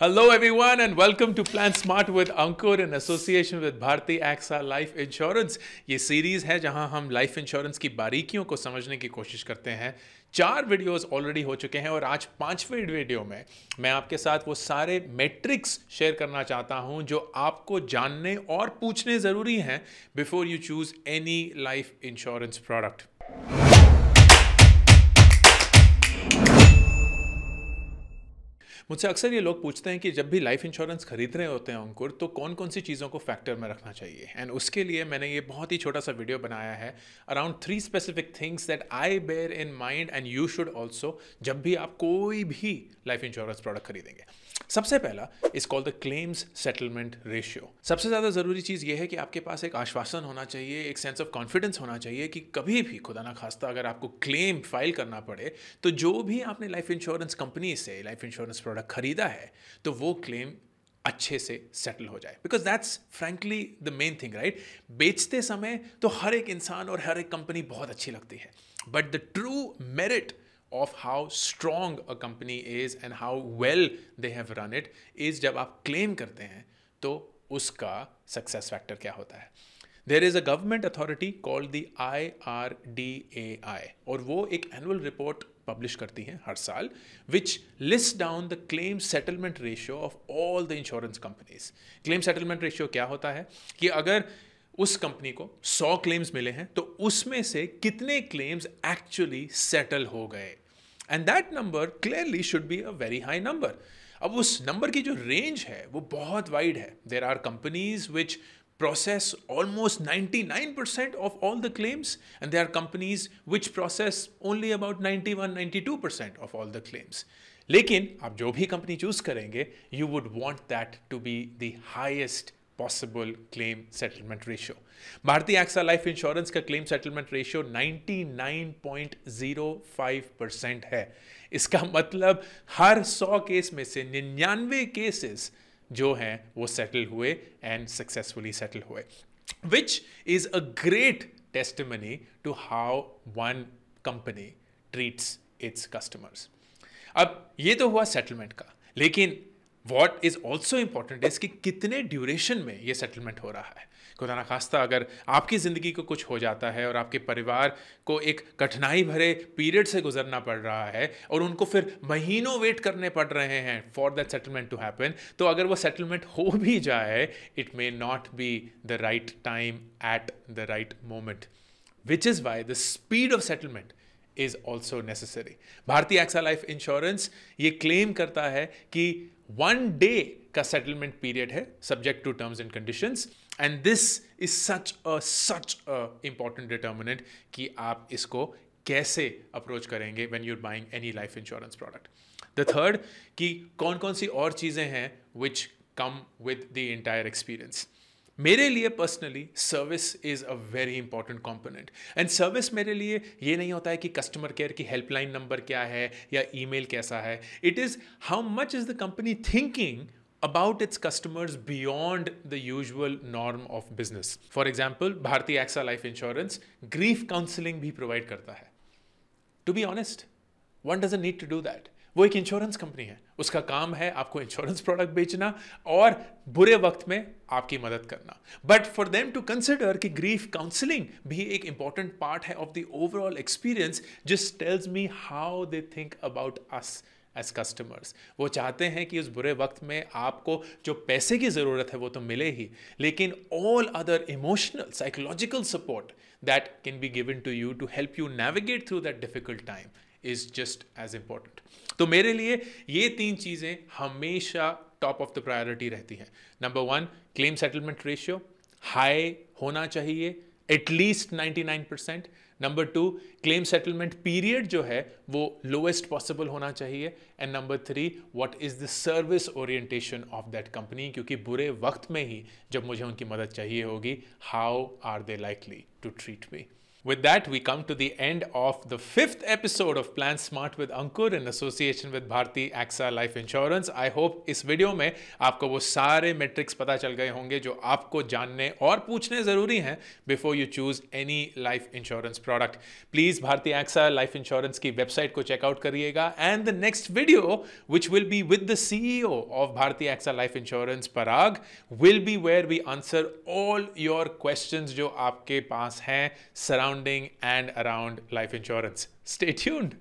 Hello, everyone, and welcome to Plan Smart with Ankur in association with Bharti AXA Life Insurance. ये series है जहां हम life insurance की बारीकियों को समझने की कोशिश करते हैं चार वीडियोस ऑलरेडी हो चुके हैं और आज पांचवें वीडियो में मैं आपके साथ वो सारे मेट्रिक्स शेयर करना चाहता हूं जो आपको जानने और पूछने ज़रूरी हैं before you choose any life insurance product मुझसे अक्सर ये लोग पूछते हैं कि जब भी लाइफ इंश्योरेंस खरीद रहे होते हैं अंकुर तो कौन कौन सी चीज़ों को फैक्टर में रखना चाहिए एंड उसके लिए मैंने ये बहुत ही छोटा सा वीडियो बनाया है around three specific things that I bear in mind and you should also जब भी आप कोई भी लाइफ इंश्योरेंस प्रोडक्ट खरीदेंगे सबसे पहला is call the claims settlement ratio सबसे ज़्यादा ज़रूरी चीज़ यह है कि आपके पास एक आश्वासन होना चाहिए एक सेंस ऑफ कॉन्फिडेंस होना चाहिए कि कभी भी खुदा ना खास्ता अगर आपको क्लेम फाइल करना पड़े तो जो भी आपने लाइफ इंश्योरेंस कंपनी से लाइफ इंश्योरेंस प्रोडक्ट प्रोडक्ट खरीदा है तो वो क्लेम अच्छे से सेटल हो जाए because that's frankly the main thing right बेचते समय तो हर एक इंसान और हर एक कंपनी बहुत अच्छी लगती है but the true merit of how strong a company is and how well they have run it is जब आप क्लेम करते हैं तो उसका सक्सेस फैक्टर क्या होता है there is a government authority called the I R D A I और वो एक एनुअल रिपोर्ट पब्लिश करती हैं हर साल which list down the claim settlement ratio of all the insurance companies claim settlement ratio क्या होता है कि अगर उस कंपनी को 100 क्लेम्स मिले हैं तो उसमें से कितने क्लेम्स एक्चुअली सेटल हो गए and that number clearly should be a very high number अब उस नंबर की जो रेंज है वो बहुत वाइड है there are companies which process almost 99% of all the claims and there are companies which process only about 91 92% of all the claims लेकिन आप जो भी कंपनी चूज करेंगे you would want that to be the highest possible claim settlement ratio Bharti AXA life insurance का claim settlement ratio 99.05 percent है इसका मतलब हर 100 case में से निन्यानवे केसेस जो हैं वो सेटल हुए एंड सक्सेसफुली सेटल हुए which is a great testimony to how one company treats its customers अब ये तो हुआ सेटलमेंट का लेकिन what is also important is कि कितने ड्यूरेशन में ये सेटलमेंट हो रहा है खुदा ना खास्ता अगर आपकी ज़िंदगी को कुछ हो जाता है और आपके परिवार को एक कठिनाई भरे पीरियड से गुजरना पड़ रहा है और उनको फिर महीनों वेट करने पड़ रहे हैं for that settlement to happen तो अगर वो सेटलमेंट हो भी जाए it may not be the right time at the right moment which is by the speed of settlement is also necessary Bharti AXA life insurance ये क्लेम करता है कि वन डे का सेटलमेंट पीरियड है subject to terms and condition and this is such a such a important determinant कि आप इसको कैसे अप्रोच करेंगे when you're buying any life insurance product the third कि कौन कौन सी और चीज़ें हैं which come with the entire experience मेरे लिए personally service is a very important component and service मेरे लिए ये नहीं होता है कि कस्टमर केयर की हेल्पलाइन नंबर क्या है या ईमेल कैसा है it is how much is the company thinking about its customers beyond the usual norm of business. For example, Bharti AXA Life Insurance grief counseling भी provide करता है. To be honest, one doesn't need to do that. वो एक insurance company है उसका काम है आपको इंश्योरेंस प्रोडक्ट बेचना और बुरे वक्त में आपकी मदद करना but for them to consider कि ग्रीफ काउंसलिंग भी एक इंपॉर्टेंट पार्ट है ऑफ द ओवरऑल एक्सपीरियंस जिस tells me how they think about us as customers वो चाहते हैं कि उस बुरे वक्त में आपको जो पैसे की ज़रूरत है वो तो मिले ही लेकिन all other emotional psychological support that can be given to you to help you navigate through that difficult time is just as important तो मेरे लिए ये तीन चीज़ें हमेशा टॉप ऑफ द प्रायोरिटी रहती हैं number one claim settlement ratio high होना चाहिए at least 99 percent number two claim settlement period जो है वो लोएस्ट पॉसिबल होना चाहिए and number three what is the service orientation of that company क्योंकि बुरे वक्त में ही जब मुझे उनकी मदद चाहिए होगी how are they likely to treat me With that, we come to the end of the fifth episode of Plan Smart with Ankur in association with Bharti AXA Life Insurance. I hope इस video में आपको वो सारे matrix पता चल गए होंगे जो आपको जानने और पूछने ज़रूरी हैं before you choose any life insurance product please Bharti AXA life insurance की वेबसाइट को चेकआउट करिएगा and the next video which will be with the CEO of Bharti AXA life insurance Parag will be where we answer all your question जो आपके पास हैं surround surrounding and around life insurance. Stay tuned.